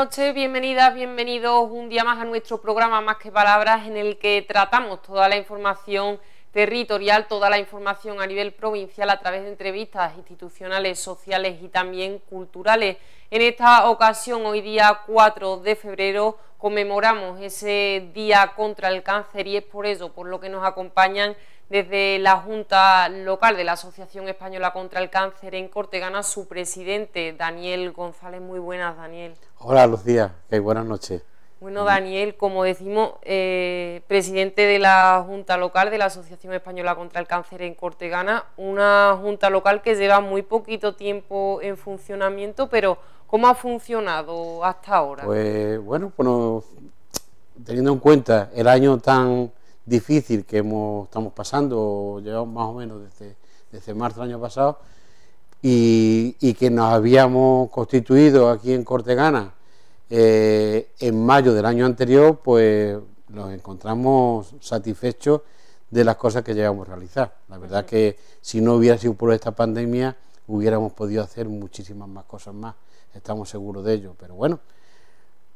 noches, bienvenidas, bienvenidos un día más a nuestro programa Más que Palabras en el que tratamos toda la información territorial, toda la información a nivel provincial a través de entrevistas institucionales, sociales y también culturales. En esta ocasión, hoy día 4 de febrero, conmemoramos ese día contra el cáncer y es por eso por lo que nos acompañan desde la Junta Local de la Asociación Española contra el Cáncer en Cortegana... su presidente, Daniel González. Muy buenas, Daniel. Hola, Lucía. buenas noches. Bueno, Daniel, como decimos, eh, presidente de la Junta Local de la Asociación Española contra el Cáncer en Cortegana, una Junta Local que lleva muy poquito tiempo en funcionamiento, pero ¿cómo ha funcionado hasta ahora? Pues bueno, bueno pues, teniendo en cuenta el año tan difícil que hemos, estamos pasando, llevamos más o menos desde, desde marzo del año pasado, y, que nos habíamos constituido aquí en Cortegana eh, en mayo del año anterior, pues nos encontramos satisfechos de las cosas que llegamos a realizar. La verdad que si no hubiera sido por esta pandemia, hubiéramos podido hacer muchísimas más cosas más, estamos seguros de ello, pero bueno.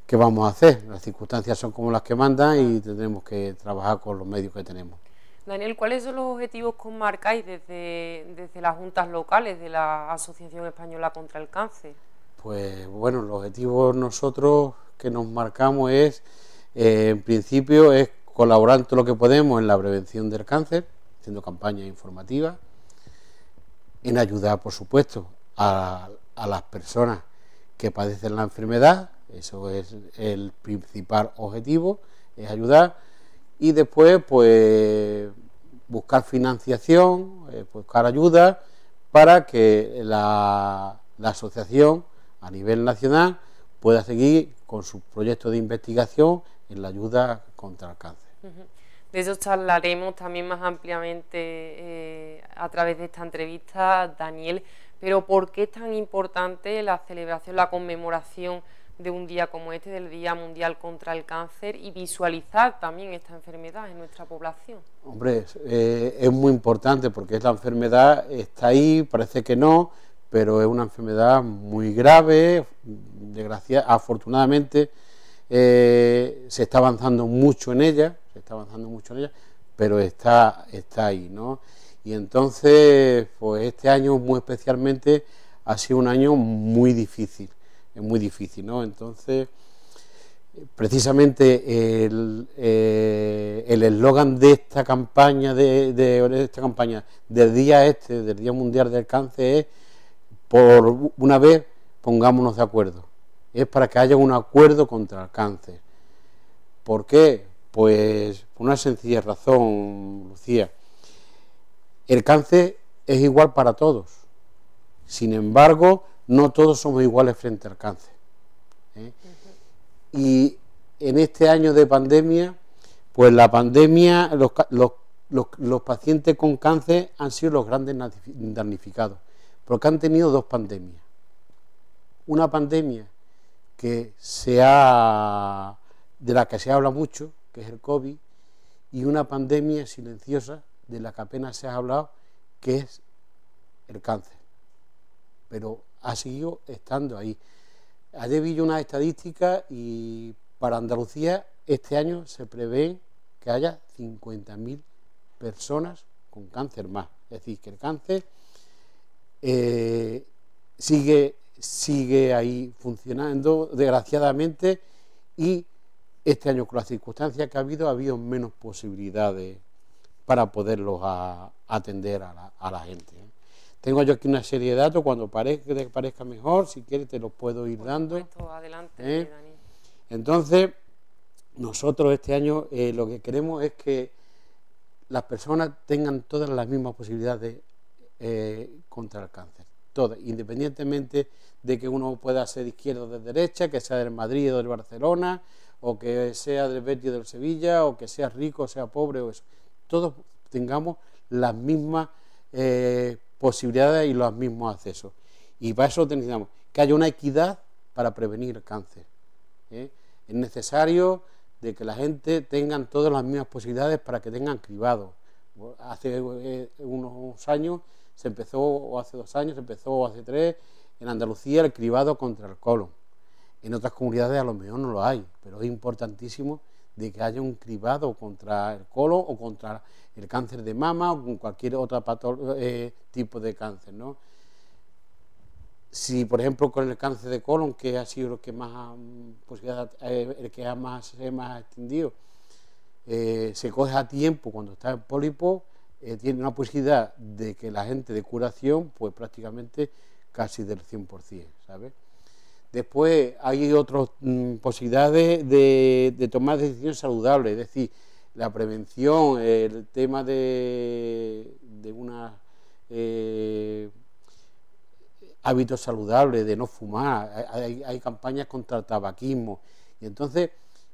¿qué vamos a hacer? Las circunstancias son como las que mandan y tendremos que trabajar con los medios que tenemos. Daniel, ¿cuáles son los objetivos que marcáis desde, desde las juntas locales de la Asociación Española contra el Cáncer? Pues bueno, los objetivos nosotros que nos marcamos es, eh, en principio, es colaborar todo lo que podemos en la prevención del cáncer, haciendo campañas informativas, en ayudar, por supuesto, a las personas que padecen la enfermedad, eso es el principal objetivo, es ayudar. Y después, pues, buscar financiación, eh, buscar ayuda para que la, asociación a nivel nacional pueda seguir con su proyectos de investigación en la ayuda contra el cáncer. De eso charlaremos también más ampliamente eh, a través de esta entrevista, Daniel. Pero ¿por qué es tan importante la celebración, la conmemoración de un día como este, del Día Mundial contra el Cáncer, y visualizar también esta enfermedad en nuestra población? Hombre, es eh, muy importante porque la enfermedad está ahí, parece que no, pero es una enfermedad muy grave, afortunadamente eh, se está avanzando mucho en ella, se está avanzando mucho en ella, pero está, está ahí, ¿no? Y entonces, pues este año muy especialmente ha sido un año muy difícil es muy difícil, ¿no? Entonces, precisamente el eh, eslogan de esta campaña, de, de, esta campaña, del día este, del Día Mundial del Cáncer, es por una vez pongámonos de acuerdo. Es para que haya un acuerdo contra el cáncer. ¿Por qué? Pues por una sencilla razón, Lucía. El cáncer es igual para todos. Sin embargo, no todos somos iguales frente al cáncer. ¿eh? Y en este año de pandemia, pues la pandemia, los, pacientes con cáncer han sido los grandes damnificados, porque han tenido dos pandemias. Una pandemia que se ha, de la que se habla mucho, que es el COVID, y una pandemia silenciosa de la que apenas se ha hablado, que es el cáncer. Pero ha seguido estando ahí. Ayer vi una estadística y para Andalucía este año se prevé que haya 50.000 personas con cáncer más. Es decir, que el cáncer eh, sigue, sigue ahí funcionando, desgraciadamente, y este año con las circunstancias que ha habido, ha habido menos posibilidades para poderlos atender a la, gente. ¿eh? Tengo yo aquí una serie de datos, cuando parezca, mejor, si quieres te los puedo ir dando. adelante, ¿eh? Dani. Entonces, nosotros este año eh, lo que queremos es que las personas tengan todas las mismas posibilidades eh, contra el cáncer. Todas, independientemente de que uno pueda ser de izquierda o de derecha, que sea del Madrid o del Barcelona, o que sea del Betis o del Sevilla, o que sea rico o sea pobre o eso. Todos tengamos las mismas eh, posibilidades y los mismos accesos. Y para eso necesitamos que haya una equidad para prevenir el cáncer. ¿eh? Es necesario de que la gente tenga todas las mismas posibilidades para que tengan cribado. Hace eh, unos años se empezó, o hace dos años se empezó, o hace tres, en Andalucía el cribado contra el colon. En otras comunidades a lo mejor no lo hay, pero es importantísimo de que haya un cribado contra el colon o contra el cáncer de mama o con cualquier otro eh, tipo de cáncer. ¿no? Si, por ejemplo, con el cáncer de colon, que ha sido lo que más, pues, eh, el que ha más, se más extendido, eh, se coge a tiempo cuando está el pólipo, tiene una posibilidad de que la gente de curación, pues prácticamente casi del 100%, ¿sabes? Después hay otras mm, posibilidades de, tomar decisiones saludables, es decir, la prevención, el tema de, eh, hábitos saludables, de no fumar, hay, campañas contra el tabaquismo. Y entonces,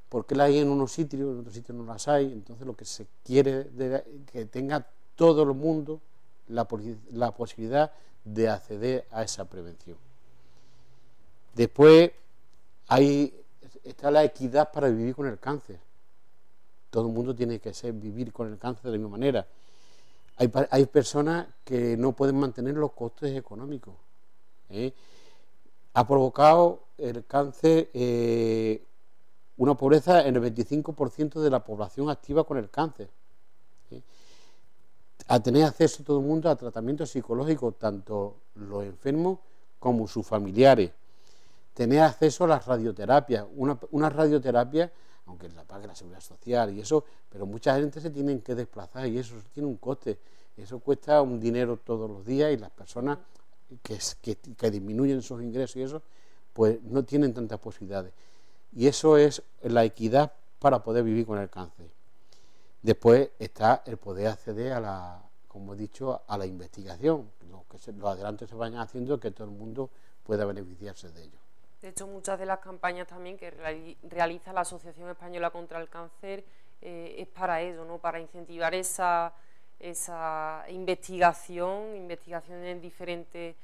¿por qué las hay en unos sitios y en otros sitios no las hay? Entonces lo que se quiere es que tenga todo el mundo la posibilidad de acceder a esa prevención. Después hay, está la equidad para vivir con el cáncer. Todo el mundo tiene que ser, vivir con el cáncer de la misma manera. Hay, personas que no pueden mantener los costes económicos. ¿eh? Ha provocado el cáncer eh, una pobreza en el 25% de la población activa con el cáncer. ¿eh? A tener acceso todo el mundo a tratamientos psicológicos, tanto los enfermos como sus familiares tener acceso a las radioterapias. Una, radioterapia, aunque la pague la seguridad social y eso, pero mucha gente se tiene que desplazar y eso tiene un coste. Eso cuesta un dinero todos los días y las personas que, que, disminuyen sus ingresos y eso, pues no tienen tantas posibilidades. Y eso es la equidad para poder vivir con el cáncer. Después está el poder acceder a la, como he dicho, a la investigación. Lo que los adelantos se vayan haciendo que todo el mundo pueda beneficiarse de ello. De hecho, muchas de las campañas también que realiza la Asociación Española contra el Cáncer eh, es para eso, ¿no? para incentivar esa, investigación, investigación en diferentes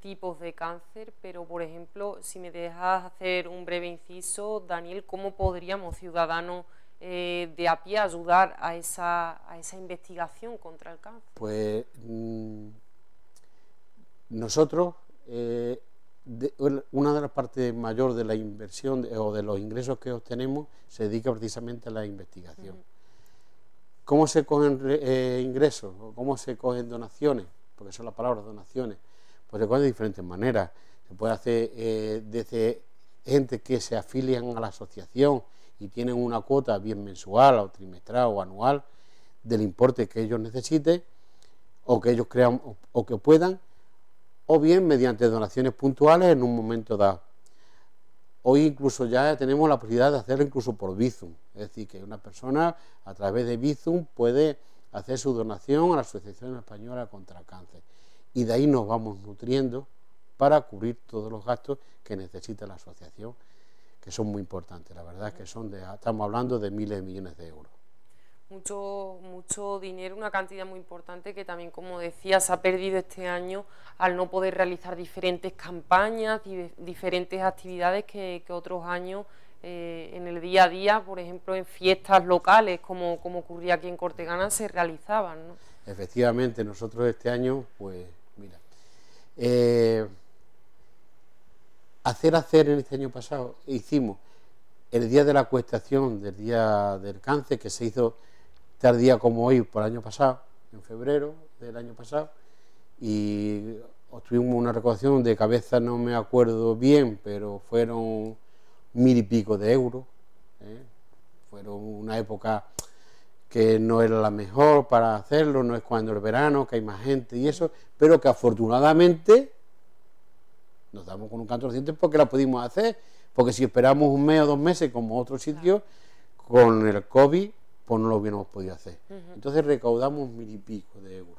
tipos de cáncer, pero por ejemplo, si me dejas hacer un breve inciso, Daniel, ¿cómo podríamos, ciudadanos eh, de a pie, ayudar a esa, investigación contra el cáncer? Pues mm, nosotros... Eh, una de las partes mayor de la inversión o de los ingresos que obtenemos se dedica precisamente a la investigación. ¿Cómo se cogen eh, ingresos? ¿Cómo se cogen donaciones? Porque son las palabras donaciones. Pues se cogen de diferentes maneras. Se puede hacer eh, desde gente que se afilian a la asociación y tienen una cuota bien mensual o trimestral o anual del importe que ellos necesiten o que ellos crean o que puedan o bien mediante donaciones puntuales en un momento dado. Hoy incluso ya tenemos la posibilidad de hacerlo incluso por Bizum, es decir, que una persona a través de Bizum puede hacer su donación a la Asociación Española contra el Cáncer. Y de ahí nos vamos nutriendo para cubrir todos los gastos que necesita la asociación, que son muy importantes, la verdad es que son de, estamos hablando de miles de millones de euros mucho, mucho dinero, una cantidad muy importante que también, como decía, se ha perdido este año al no poder realizar diferentes campañas, y diferentes actividades que, otros años eh, en el día a día, por ejemplo, en fiestas locales, como, como ocurría aquí en Cortegana, se realizaban. Efectivamente, nosotros este año, pues, mira, eh, hacer hacer en este año pasado, hicimos el día de la acuestación, del día del cáncer, que se hizo ...tardía como hoy, por el año pasado, en febrero del año pasado, y obtuvimos una recaudación de cabeza, no me acuerdo bien, pero fueron mil y pico de euros. ¿eh? Fueron una época que no era la mejor para hacerlo, no es cuando es verano, que hay más gente y eso, pero que afortunadamente nos damos con un canto reciente... porque la pudimos hacer, porque si esperamos un mes o dos meses como otros sitios... con el COVID pues no lo hubiéramos podido hacer. Entonces recaudamos mil y pico de euros.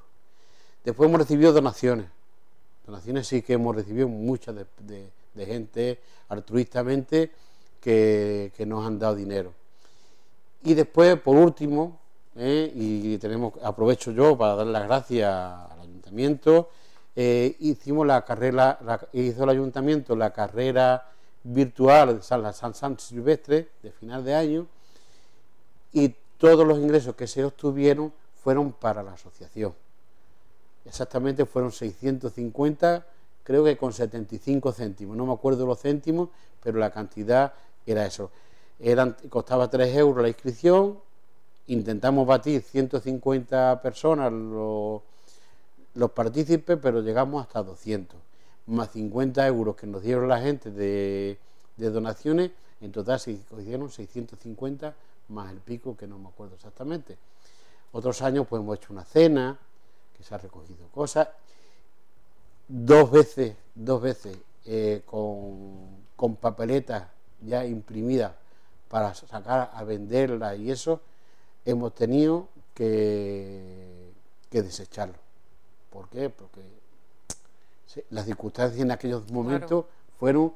Después hemos recibido donaciones. Donaciones sí que hemos recibido muchas de, gente altruistamente que, nos han dado dinero. Y después, por último, ¿eh? y tenemos, aprovecho yo para dar las gracias al ayuntamiento, eh, hicimos la carrera, hizo el ayuntamiento la carrera virtual de San, San, Silvestre de final de año y todos los ingresos que se obtuvieron fueron para la asociación. Exactamente fueron 650, creo que con 75 céntimos. No me acuerdo los céntimos, pero la cantidad era eso. costaba 3 euros la inscripción, intentamos batir 150 personas los, partícipes, pero llegamos hasta 200, más 50 euros que nos dieron la gente de, de donaciones, en total se hicieron 650 más el pico, que no me acuerdo exactamente. Otros años pues hemos hecho una cena, que se ha recogido cosas. Dos veces, dos veces eh, con, papeletas ya imprimidas para sacar a venderla y eso, hemos tenido que, que desecharlo. ¿Por qué? Porque las circunstancias en aquellos momentos fueron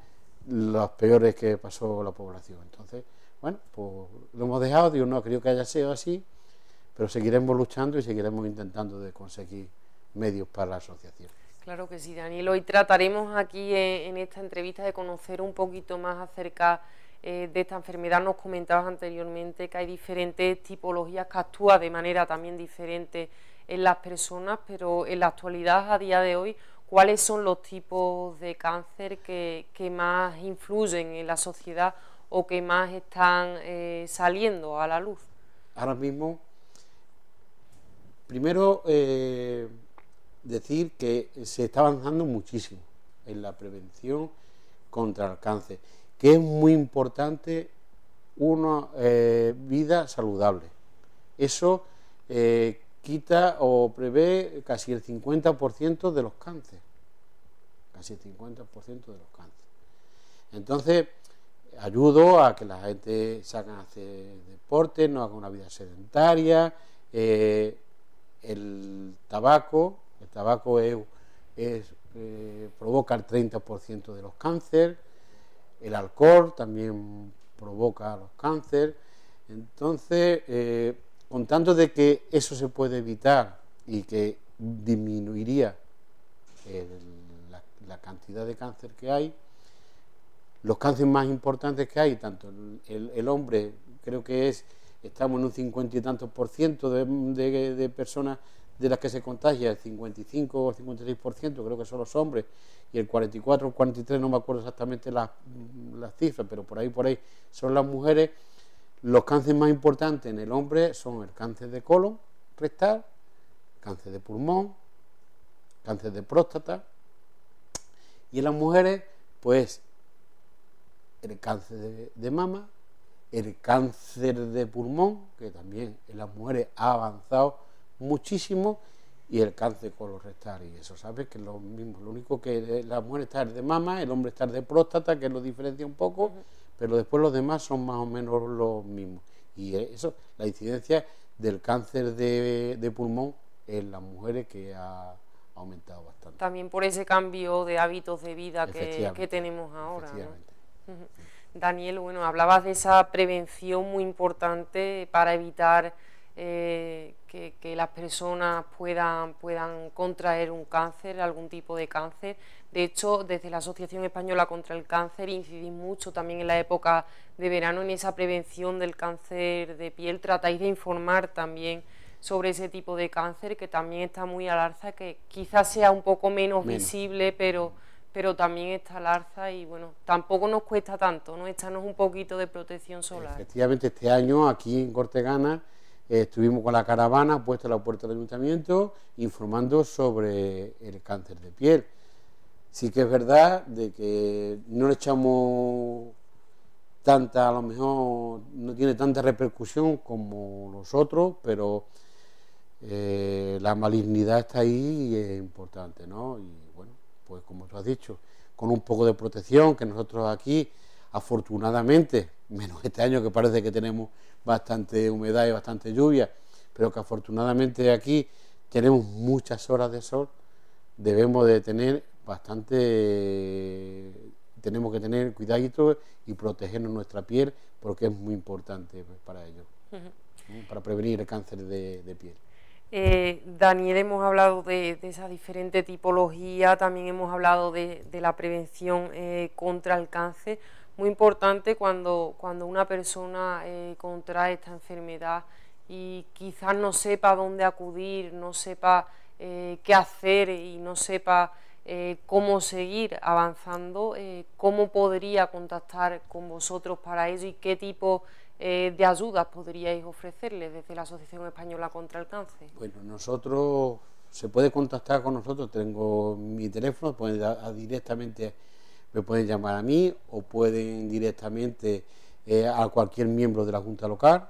las peores que pasó la población. Entonces, bueno, pues lo hemos dejado, digo, no creo que haya sido así, pero seguiremos luchando y seguiremos intentando de conseguir medios para la asociación. Claro que sí, Daniel. Hoy trataremos aquí eh, en esta entrevista de conocer un poquito más acerca eh, de esta enfermedad. Nos comentabas anteriormente que hay diferentes tipologías que actúan de manera también diferente en las personas, pero en la actualidad, a día de hoy, ¿cuáles son los tipos de cáncer que más influyen en la sociedad o que más están eh, saliendo a la luz? Ahora mismo, primero eh, decir que se está avanzando muchísimo en la prevención contra el cáncer, que es muy importante una eh, vida saludable. Eso quita o prevé casi el 50% de los cánceres. Casi el 50% de los cánceres. Entonces, ayudo a que la gente salga a hacer deporte, no haga una vida sedentaria. Eh, el tabaco, el tabaco eh, provoca el 30% de los cánceres, el alcohol también provoca los cánceres. Entonces, contando eh, con tanto de que eso se puede evitar y que disminuiría la cantidad de cáncer que hay, los cánceres más importantes que hay, tanto el, hombre, creo que es, estamos en un cincuenta y tantos por ciento de, personas de las que se contagia, el 55 o 56% creo que son los hombres, y el 44 o 43, no me acuerdo exactamente las, las, cifras, pero por ahí, por ahí son las mujeres. Los cánceres más importantes en el hombre son el cáncer de colon rectal, cáncer de pulmón, cáncer de próstata, y en las mujeres, pues el cáncer de, mama, el cáncer de pulmón, que también en las mujeres ha avanzado muchísimo, y el cáncer colorectal. Y eso, ¿sabes? Que es lo mismo. Lo único que la mujer está de mama, el hombre está de próstata, que lo diferencia un poco, pero después los demás son más o menos los mismos. Y eso, la incidencia del cáncer de, pulmón en las mujeres que ha aumentado bastante. También por ese cambio de hábitos de vida que, tenemos ahora. Daniel, bueno, hablabas de esa prevención muy importante para evitar eh, que, las personas puedan, puedan contraer un cáncer, algún tipo de cáncer. De hecho, desde la Asociación Española contra el Cáncer incidís mucho también en la época de verano en esa prevención del cáncer de piel. Tratáis de informar también sobre ese tipo de cáncer que también está muy al alza, que quizás sea un poco menos. visible, pero pero también está el Arza y bueno, tampoco nos cuesta tanto, ¿no? Echarnos un poquito de protección solar. Efectivamente, este año aquí en Cortegana eh, estuvimos con la caravana puesta a la puerta del ayuntamiento informando sobre el cáncer de piel. Sí que es verdad de que no le echamos tanta, a lo mejor no tiene tanta repercusión como los otros, pero eh, la malignidad está ahí y es importante, ¿no? pues como tú has dicho, con un poco de protección, que nosotros aquí, afortunadamente, menos este año que parece que tenemos bastante humedad y bastante lluvia, pero que afortunadamente aquí tenemos muchas horas de sol, debemos de tener bastante, tenemos que tener cuidadito y protegernos nuestra piel porque es muy importante pues, para ello, ¿eh? para prevenir el cáncer de piel. Eh, Daniel, hemos hablado de, esa diferente tipología, también hemos hablado de, la prevención eh, contra el cáncer. Muy importante cuando, cuando una persona eh, contrae esta enfermedad y quizás no sepa dónde acudir, no sepa qué hacer y no sepa cómo seguir avanzando, cómo podría contactar con vosotros para ello y qué tipo de eh, de ayudas podríais ofrecerle desde la Asociación Española contra el Cáncer? Bueno, nosotros se puede contactar con nosotros, tengo mi teléfono, pueden directamente me pueden llamar a mí o pueden directamente eh, a cualquier miembro de la Junta Local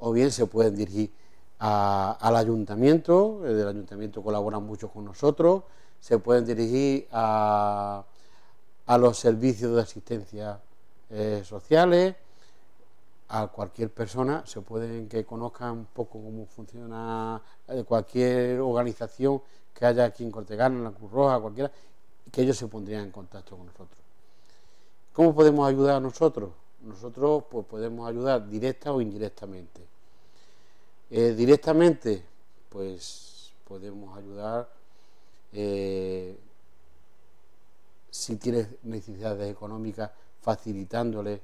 o bien se pueden dirigir al ayuntamiento, el ayuntamiento colabora mucho con nosotros, se pueden dirigir a, los servicios de asistencia eh, sociales, a cualquier persona, se pueden que conozcan un poco cómo funciona eh, cualquier organización que haya aquí en Cortegano, en la Cruz Roja, cualquiera, que ellos se pondrían en contacto con nosotros. ¿Cómo podemos ayudar a nosotros? Nosotros pues, podemos ayudar directa o indirectamente. Eh, directamente, pues podemos ayudar eh, si tienes necesidades económicas, facilitándole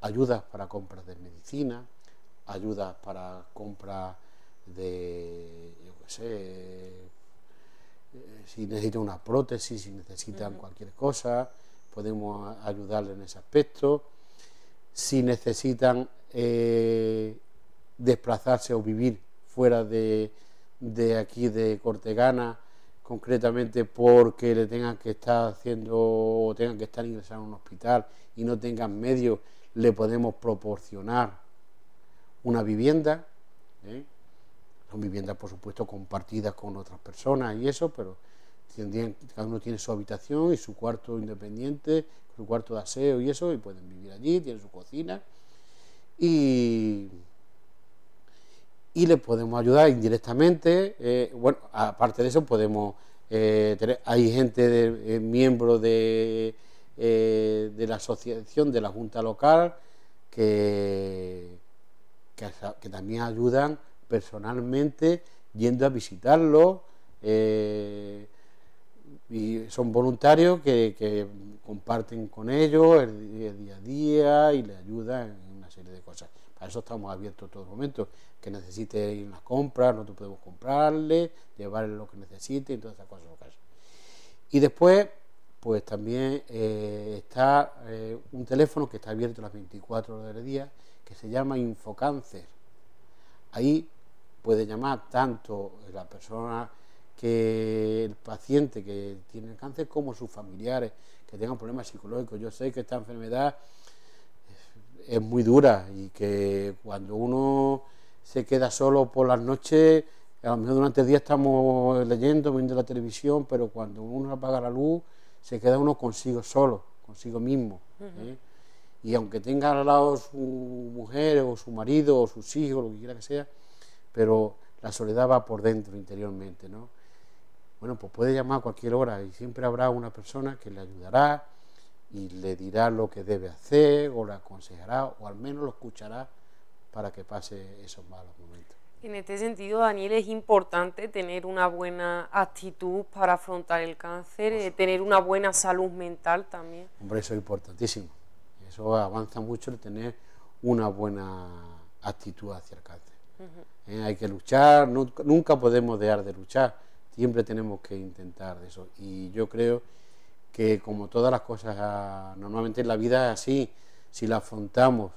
ayudas para compras de medicina, ayudas para compras de, yo qué sé, eh, si necesitan una prótesis, si necesitan cualquier cosa, podemos ayudarle en ese aspecto. Si necesitan eh, desplazarse o vivir fuera de, de aquí, de Cortegana, concretamente porque le tengan que estar haciendo o tengan que estar ingresando a un hospital y no tengan medios le podemos proporcionar una vivienda, ¿eh? son viviendas por supuesto compartidas con otras personas y eso, pero cada uno tiene su habitación y su cuarto independiente, su cuarto de aseo y eso, y pueden vivir allí, tienen su cocina y, y le podemos ayudar indirectamente, eh, bueno, aparte de eso podemos... Eh, hay gente de, eh, miembro de eh, de la asociación de la Junta Local que, que, también ayudan personalmente yendo a visitarlo. Eh, y son voluntarios que, comparten con ellos el, día a día y le ayudan en una serie de cosas. Para eso estamos abiertos todo los momentos. Que necesite ir a las compras, nosotros podemos comprarle, llevarle lo que necesite y todas esas cosas. Y después pues también eh, está eh, un teléfono que está abierto las 24 horas del día, que se llama Infocáncer. Ahí puede llamar tanto la persona que el paciente que tiene el cáncer como sus familiares que tengan problemas psicológicos. Yo sé que esta enfermedad es muy dura y que cuando uno se queda solo por las noches, a lo mejor durante el día estamos leyendo, viendo la televisión, pero cuando uno apaga la luz, se queda uno consigo solo, consigo mismo. ¿eh? Y aunque tenga al lado su mujer o su marido o sus hijos, lo que quiera que sea, pero la soledad va por dentro interiormente, ¿no? Bueno, pues puede llamar a cualquier hora y siempre habrá una persona que le ayudará y le dirá lo que debe hacer o le aconsejará o al menos lo escuchará para que pase esos malos momentos. En este sentido, Daniel, es importante tener una buena actitud para afrontar el cáncer, eh, tener una buena salud mental también. Hombre, eso es importantísimo. Eso avanza mucho el tener una buena actitud hacia el cáncer. Eh, hay que luchar, nunca podemos dejar de luchar, siempre tenemos que intentar eso. Y yo creo que como todas las cosas, ah, normalmente en la vida es así, si la afrontamos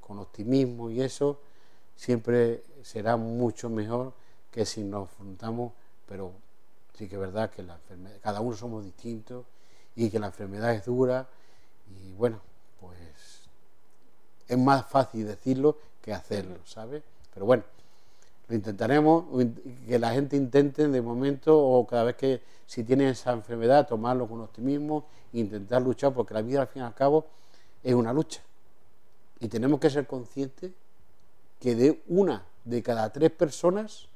con optimismo y eso, siempre será mucho mejor que si nos afrontamos, pero sí que es verdad que la enfermedad, cada uno somos distintos y que la enfermedad es dura y bueno, pues es más fácil decirlo que hacerlo, ¿sabes? Pero bueno, lo intentaremos, que la gente intente de momento o cada vez que si tiene esa enfermedad, tomarlo con optimismo intentar luchar, porque la vida al fin y al cabo es una lucha. Y tenemos que ser conscientes que de una de cada tres personas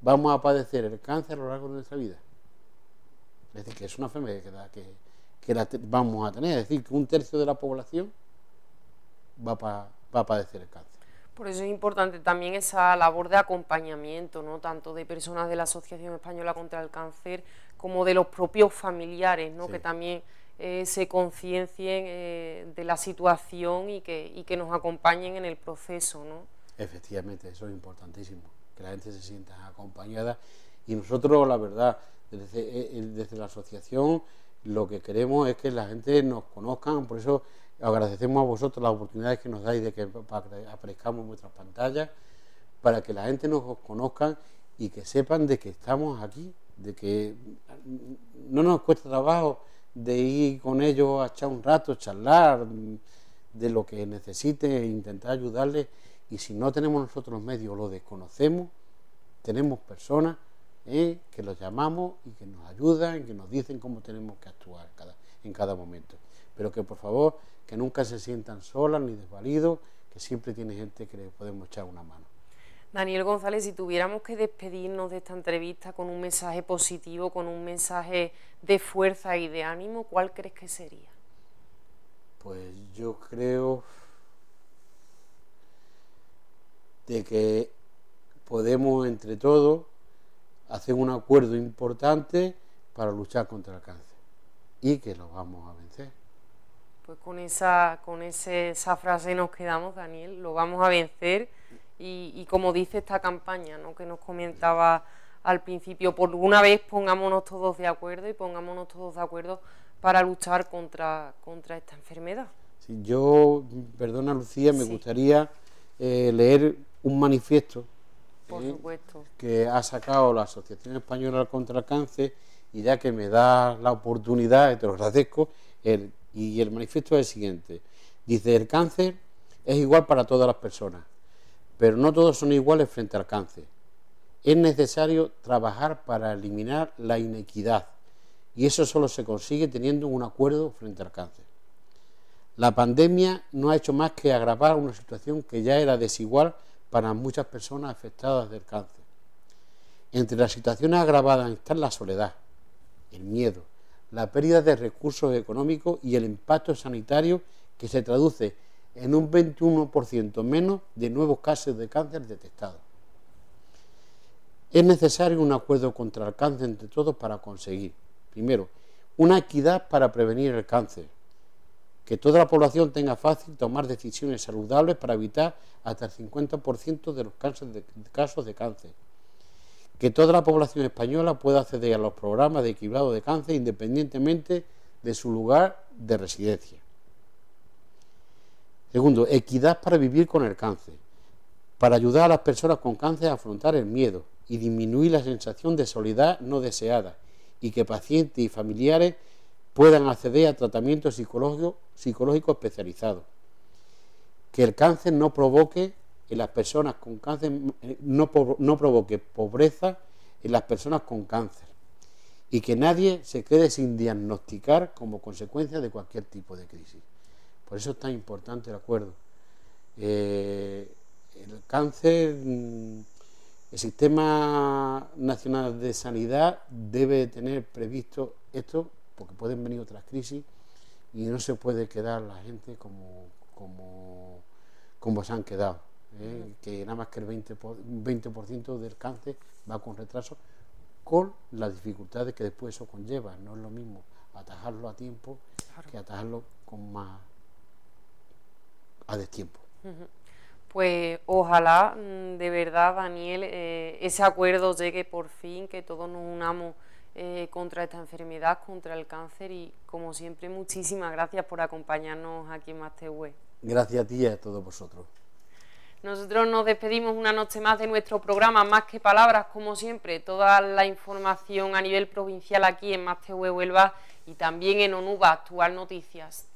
vamos a padecer el cáncer a lo largo de nuestra vida. Es decir, que es una enfermedad que, vamos a tener. Es decir, que un tercio de la población va, va a padecer el cáncer. Por eso es importante también esa labor de acompañamiento, ¿no? tanto de personas de la Asociación Española contra el Cáncer como de los propios familiares, ¿no? que también eh, se conciencien eh, de la situación y que, nos acompañen en el proceso. ¿no? Efectivamente, eso es importantísimo, que la gente se sienta acompañada y nosotros, la verdad, desde, eh, la asociación lo que queremos es que la gente nos conozca, por eso agradecemos a vosotros las oportunidades que nos dais de que aparezcamos en vuestras pantallas, para que la gente nos conozca y que sepan de que estamos aquí, de que no nos cuesta trabajo de ir con ellos a echar un rato, charlar de lo que necesite, intentar ayudarles. Y si no tenemos nosotros los medios, lo desconocemos, tenemos personas ¿eh? que los llamamos y que nos ayudan, que nos dicen cómo tenemos que actuar en cada momento. Pero que por favor, que nunca se sientan solas ni desvalidos, que siempre tiene gente que les podemos echar una mano. Daniel González, si tuviéramos que despedirnos de esta entrevista con un mensaje positivo, con un mensaje de fuerza y de ánimo, ¿cuál crees que sería? Pues yo creo de que podemos entre todos hacer un acuerdo importante para luchar contra el cáncer y que lo vamos a vencer. Pues con esa, con esa frase nos quedamos, Daniel, lo vamos a vencer y, como dice esta campaña que nos comentaba al principio, por una vez pongámonos todos de acuerdo y pongámonos todos de acuerdo para luchar contra, contra esta enfermedad. yo, perdona Lucía, me gustaría eh, leer un manifiesto ¿eh? que ha sacado la Asociación Española contra el Cáncer y ya que me da la oportunidad, te lo agradezco, y el manifiesto es el siguiente. Dice, el cáncer es igual para todas las personas pero no todos son iguales frente al cáncer. Es necesario trabajar para eliminar la inequidad y eso solo se consigue teniendo un acuerdo frente al cáncer. La pandemia no ha hecho más que agravar una situación que ya era desigual para muchas personas afectadas del cáncer. Entre las situaciones agravadas están la soledad, el miedo, la pérdida de recursos económicos y el impacto sanitario que se traduce en un 21% menos de nuevos casos de cáncer detectados. Es necesario un acuerdo contra el cáncer entre todos para conseguir, primero, una equidad para prevenir el cáncer, que toda la población tenga fácil tomar decisiones saludables para evitar hasta el 50% de los casos de, cáncer, que toda la población española pueda acceder a los programas de equilibrado de cáncer independientemente de su lugar de residencia. Segundo, equidad para vivir con el cáncer, para ayudar a las personas con cáncer a afrontar el miedo y disminuir la sensación de soledad no deseada y que pacientes y familiares puedan acceder a tratamiento psicológico especializados. Que el cáncer no provoque en las personas con cáncer, no provoque pobreza en las personas con cáncer y que nadie se quede sin diagnosticar como consecuencia de cualquier tipo de crisis. Por eso es tan importante el acuerdo. Eh, el cáncer, mm, el Sistema Nacional de Sanidad debe tener previsto esto, porque pueden venir otras crisis y no se puede quedar la gente como, como, como se han quedado. ¿eh? Que nada más que el 20%, por, 20 del cáncer va con retraso, con las dificultades que después eso conlleva. No es lo mismo atajarlo a tiempo que atajarlo con más a destiempo. Pues ojalá mm, de verdad, Daniel, eh, ese acuerdo llegue por fin, que todos nos unamos eh, contra esta enfermedad, contra el cáncer y como siempre muchísimas gracias por acompañarnos aquí en tv Gracias a ti y a todos vosotros. Nosotros nos despedimos una noche más de nuestro programa Más que Palabras, como siempre, toda la información a nivel provincial aquí en Más Huelva y también en ONUBA Actual Noticias.